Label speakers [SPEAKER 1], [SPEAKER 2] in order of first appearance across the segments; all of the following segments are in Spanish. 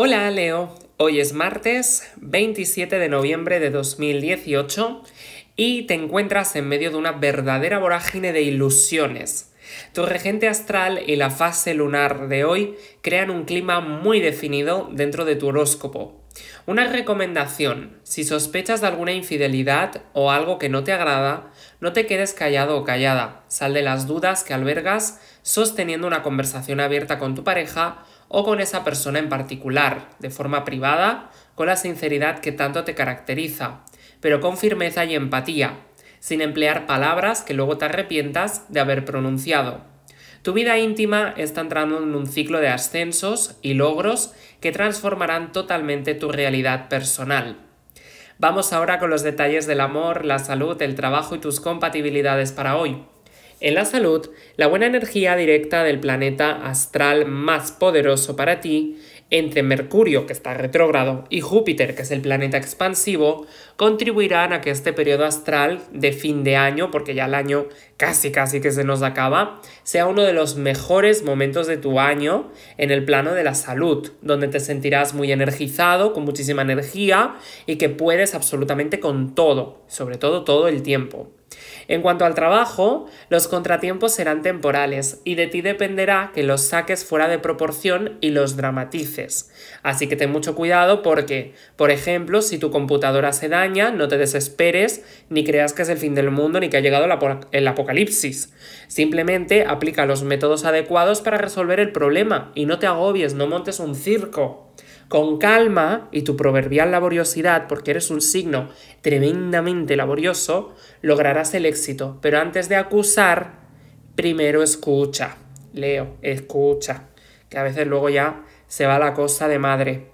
[SPEAKER 1] Hola Leo, hoy es martes 27 de noviembre de 2018 y te encuentras en medio de una verdadera vorágine de ilusiones. Tu regente astral y la fase lunar de hoy crean un clima muy definido dentro de tu horóscopo. Una recomendación, si sospechas de alguna infidelidad o algo que no te agrada, no te quedes callado o callada, sal de las dudas que albergas sosteniendo una conversación abierta con tu pareja o con esa persona en particular, de forma privada, con la sinceridad que tanto te caracteriza, pero con firmeza y empatía, sin emplear palabras que luego te arrepientas de haber pronunciado. Tu vida íntima está entrando en un ciclo de ascensos y logros que transformarán totalmente tu realidad personal. Vamos ahora con los detalles del amor, la salud, el trabajo y tus compatibilidades para hoy. En la salud, la buena energía directa del planeta astral más poderoso para ti, entre Mercurio, que está retrógrado, y Júpiter, que es el planeta expansivo, contribuirán a que este periodo astral de fin de año, porque ya el año casi casi que se nos acaba, sea uno de los mejores momentos de tu año en el plano de la salud, donde te sentirás muy energizado, con muchísima energía y que puedes absolutamente con todo, sobre todo todo el tiempo. En cuanto al trabajo, los contratiempos serán temporales y de ti dependerá que los saques fuera de proporción y los dramatices. Así que ten mucho cuidado porque, por ejemplo, si tu computadora se daña, no te desesperes ni creas que es el fin del mundo ni que ha llegado el apocalipsis. Simplemente aplica los métodos adecuados para resolver el problema y no te agobies, no montes un circo con calma y tu proverbial laboriosidad, porque eres un signo tremendamente laborioso, lograrás el éxito. Pero antes de acusar, primero escucha. Leo, escucha. Que a veces luego ya se va la cosa de madre.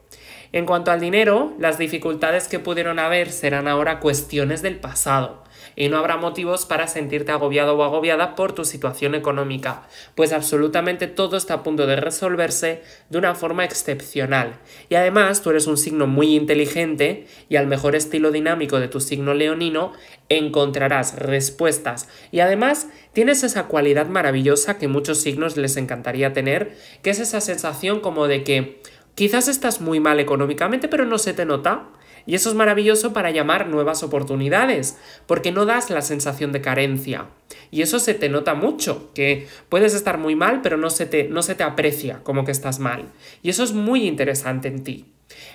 [SPEAKER 1] En cuanto al dinero, las dificultades que pudieron haber serán ahora cuestiones del pasado y no habrá motivos para sentirte agobiado o agobiada por tu situación económica, pues absolutamente todo está a punto de resolverse de una forma excepcional. Y además, tú eres un signo muy inteligente y al mejor estilo dinámico de tu signo leonino encontrarás respuestas. Y además, tienes esa cualidad maravillosa que muchos signos les encantaría tener, que es esa sensación como de que Quizás estás muy mal económicamente, pero no se te nota. Y eso es maravilloso para llamar nuevas oportunidades, porque no das la sensación de carencia. Y eso se te nota mucho, que puedes estar muy mal, pero no se te, no se te aprecia como que estás mal. Y eso es muy interesante en ti.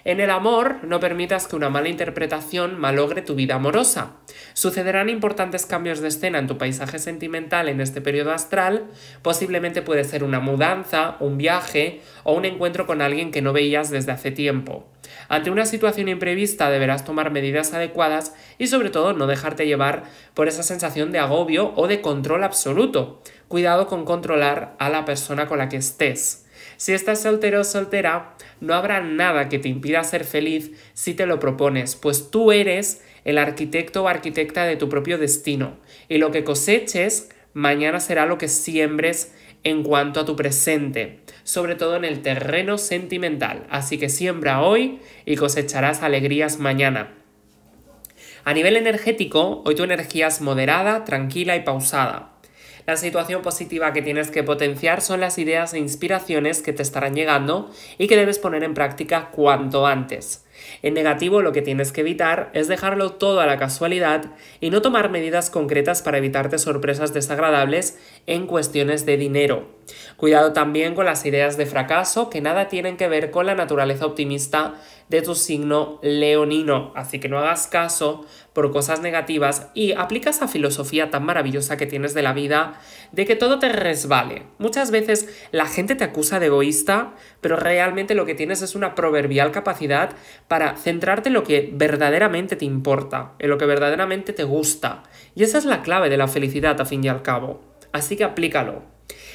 [SPEAKER 1] En el amor, no permitas que una mala interpretación malogre tu vida amorosa. Sucederán importantes cambios de escena en tu paisaje sentimental en este periodo astral. Posiblemente puede ser una mudanza, un viaje o un encuentro con alguien que no veías desde hace tiempo. Ante una situación imprevista deberás tomar medidas adecuadas y sobre todo no dejarte llevar por esa sensación de agobio o de control absoluto. Cuidado con controlar a la persona con la que estés. Si estás soltero o soltera, no habrá nada que te impida ser feliz si te lo propones, pues tú eres el arquitecto o arquitecta de tu propio destino y lo que coseches mañana será lo que siembres en cuanto a tu presente, sobre todo en el terreno sentimental. Así que siembra hoy y cosecharás alegrías mañana. A nivel energético, hoy tu energía es moderada, tranquila y pausada. La situación positiva que tienes que potenciar son las ideas e inspiraciones que te estarán llegando y que debes poner en práctica cuanto antes. En negativo, lo que tienes que evitar es dejarlo todo a la casualidad y no tomar medidas concretas para evitarte sorpresas desagradables en cuestiones de dinero. Cuidado también con las ideas de fracaso que nada tienen que ver con la naturaleza optimista de tu signo leonino, así que no hagas caso por cosas negativas y aplica esa filosofía tan maravillosa que tienes de la vida de que todo te resbale. Muchas veces la gente te acusa de egoísta, pero realmente lo que tienes es una proverbial capacidad para centrarte en lo que verdaderamente te importa, en lo que verdaderamente te gusta. Y esa es la clave de la felicidad a fin y al cabo. Así que aplícalo.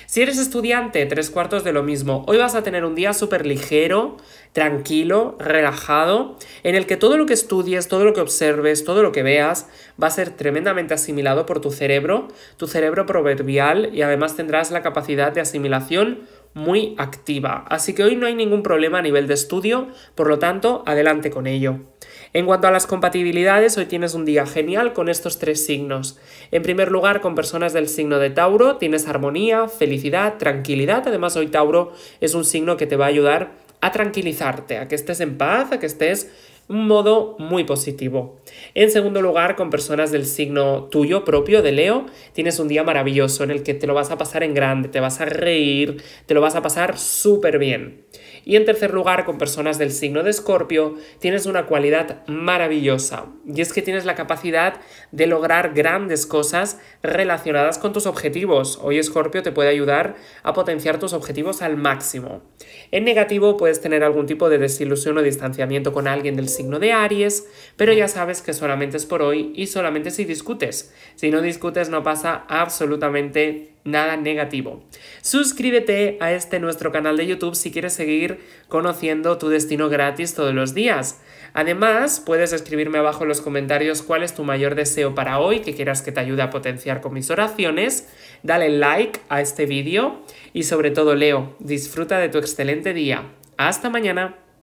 [SPEAKER 1] Si eres estudiante, tres cuartos de lo mismo. Hoy vas a tener un día súper ligero, tranquilo, relajado, en el que todo lo que estudies, todo lo que observes, todo lo que veas, va a ser tremendamente asimilado por tu cerebro, tu cerebro proverbial, y además tendrás la capacidad de asimilación muy activa, así que hoy no hay ningún problema a nivel de estudio, por lo tanto, adelante con ello. En cuanto a las compatibilidades, hoy tienes un día genial con estos tres signos. En primer lugar, con personas del signo de Tauro, tienes armonía, felicidad, tranquilidad. Además, hoy Tauro es un signo que te va a ayudar a tranquilizarte, a que estés en paz, a que estés un modo muy positivo. En segundo lugar, con personas del signo tuyo propio, de Leo, tienes un día maravilloso en el que te lo vas a pasar en grande, te vas a reír, te lo vas a pasar súper bien. Y en tercer lugar, con personas del signo de Escorpio, tienes una cualidad maravillosa, y es que tienes la capacidad de lograr grandes cosas relacionadas con tus objetivos. Hoy Escorpio te puede ayudar a potenciar tus objetivos al máximo. En negativo, puedes tener algún tipo de desilusión o distanciamiento con alguien del signo de Aries, pero ya sabes que solamente es por hoy y solamente si discutes. Si no discutes no pasa absolutamente nada nada negativo. Suscríbete a este nuestro canal de YouTube si quieres seguir conociendo tu destino gratis todos los días. Además, puedes escribirme abajo en los comentarios cuál es tu mayor deseo para hoy que quieras que te ayude a potenciar con mis oraciones. Dale like a este vídeo y sobre todo leo, disfruta de tu excelente día. Hasta mañana.